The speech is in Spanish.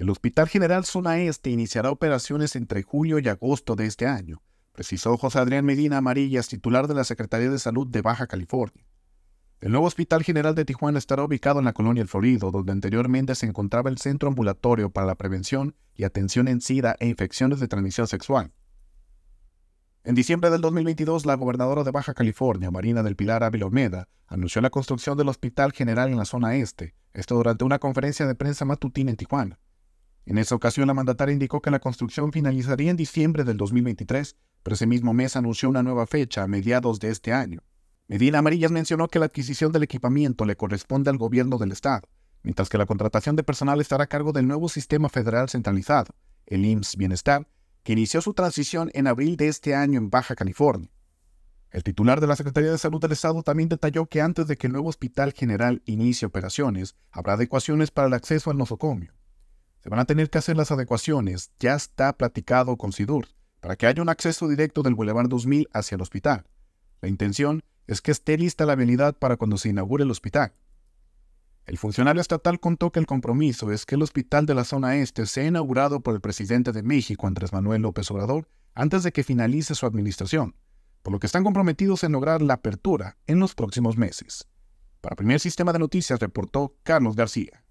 El Hospital General Zona Este iniciará operaciones entre julio y agosto de este año, precisó José Adrián Medina Amarillas, titular de la Secretaría de Salud de Baja California. El nuevo Hospital General de Tijuana estará ubicado en la colonia El Florido, donde anteriormente se encontraba el Centro Ambulatorio para la Prevención y Atención en SIDA e Infecciones de Transmisión Sexual. En diciembre del 2022, la gobernadora de Baja California, Marina del Pilar Ávila Olmeda, anunció la construcción del Hospital General en la zona este, esto durante una conferencia de prensa matutina en Tijuana. En esa ocasión, la mandataria indicó que la construcción finalizaría en diciembre del 2023, pero ese mismo mes anunció una nueva fecha, a mediados de este año. Medina Amarillas mencionó que la adquisición del equipamiento le corresponde al gobierno del Estado, mientras que la contratación de personal estará a cargo del nuevo sistema federal centralizado, el IMSS Bienestar, que inició su transición en abril de este año en Baja California. El titular de la Secretaría de Salud del Estado también detalló que antes de que el nuevo Hospital General inicie operaciones, habrá adecuaciones para el acceso al nosocomio. Se van a tener que hacer las adecuaciones, ya está platicado con SIDUR, para que haya un acceso directo del Boulevard 2000 hacia el hospital. La intención es que esté lista la habilidad para cuando se inaugure el hospital. El funcionario estatal contó que el compromiso es que el hospital de la zona este sea inaugurado por el presidente de México, Andrés Manuel López Obrador, antes de que finalice su administración, por lo que están comprometidos en lograr la apertura en los próximos meses. Para Primer Sistema de Noticias reportó Carlos García.